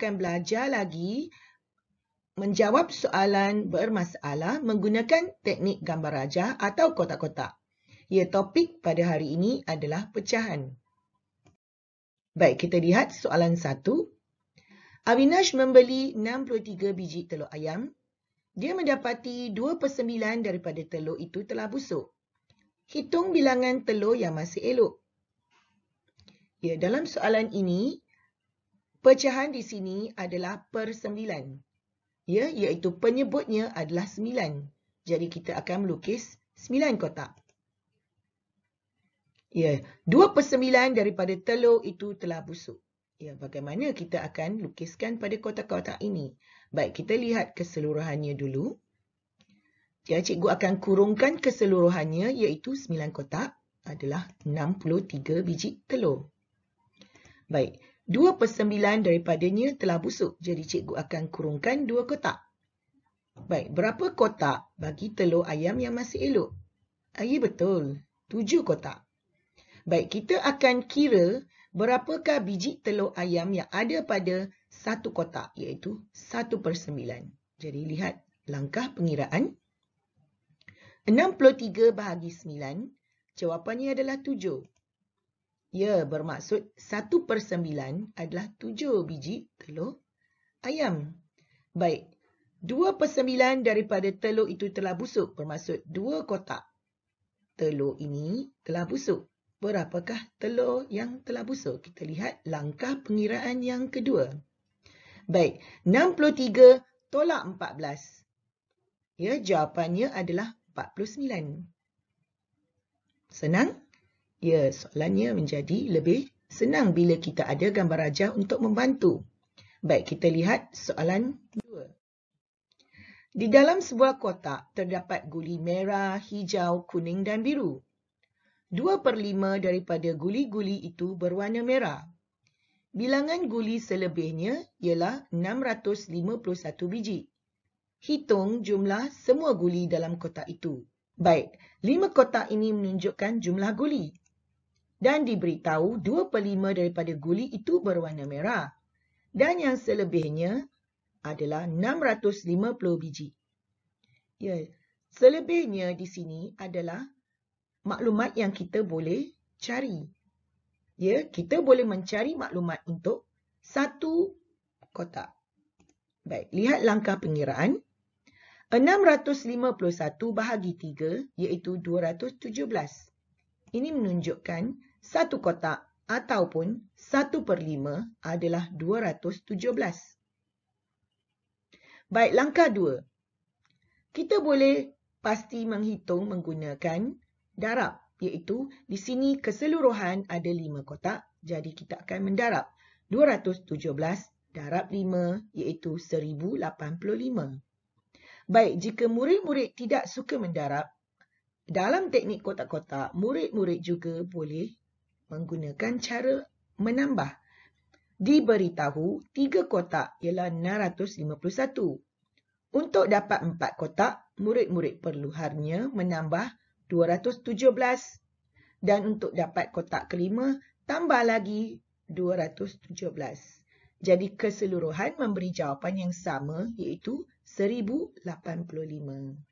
akan belajar lagi menjawab soalan bermasalah menggunakan teknik gambar rajah atau kotak-kotak. Ya, topik pada hari ini adalah pecahan. Baik, kita lihat soalan satu. Abinash membeli 63 biji telur ayam. Dia mendapati 2.9 daripada telur itu telah busuk. Hitung bilangan telur yang masih elok. Ya, dalam soalan ini, Pecahan di sini adalah per sembilan. Ya, iaitu penyebutnya adalah sembilan. Jadi kita akan melukis sembilan kotak. Ya, dua per sembilan daripada telur itu telah busuk. Ya, bagaimana kita akan lukiskan pada kotak-kotak ini? Baik, kita lihat keseluruhannya dulu. Ya, cikgu akan kurungkan keseluruhannya iaitu sembilan kotak adalah enam puluh tiga biji telur. Baik, 2 per 9 daripadanya telah busuk. Jadi cikgu akan kurungkan 2 kotak. Baik, berapa kotak bagi telur ayam yang masih elok? Ah, ya betul, 7 kotak. Baik, kita akan kira berapakah biji telur ayam yang ada pada satu kotak iaitu 1 per 9. Jadi lihat langkah pengiraan. 63 bahagi 9, jawapannya adalah Ya bermaksud 1 per 9 adalah 7 biji telur ayam. Baik, 2 per 9 daripada telur itu telah busuk bermaksud 2 kotak. Telur ini telah busuk. Berapakah telur yang telah busuk? Kita lihat langkah pengiraan yang kedua. Baik, 63 tolak 14. Ya, jawapannya adalah 49. Senang? Ya, soalannya menjadi lebih senang bila kita ada gambar rajah untuk membantu. Baik, kita lihat soalan dua. Di dalam sebuah kotak terdapat guli merah, hijau, kuning dan biru. Dua per lima daripada guli-guli itu berwarna merah. Bilangan guli selebihnya ialah 651 biji. Hitung jumlah semua guli dalam kotak itu. Baik, lima kotak ini menunjukkan jumlah guli dan diberitahu dua perlima daripada guli itu berwarna merah dan yang selebihnya adalah 650 biji. Ya, selebihnya di sini adalah maklumat yang kita boleh cari. Ya, kita boleh mencari maklumat untuk satu kotak. Baik, lihat langkah pengiraan. 651 bahagi 3 iaitu 217. Ini menunjukkan satu kotak ataupun satu per lima adalah dua ratus tujuh belas. Baik, langkah dua, Kita boleh pasti menghitung menggunakan darab iaitu di sini keseluruhan ada lima kotak jadi kita akan mendarab dua ratus tujuh belas darab lima, iaitu seribu lapan puluh lima. Baik, jika murid-murid tidak suka mendarab, dalam teknik kotak-kotak, murid-murid juga boleh menggunakan cara menambah. Diberitahu tiga kotak ialah 651. Untuk dapat empat kotak, murid-murid perlu harnya menambah 217. Dan untuk dapat kotak kelima, tambah lagi 217. Jadi keseluruhan memberi jawapan yang sama iaitu 1085.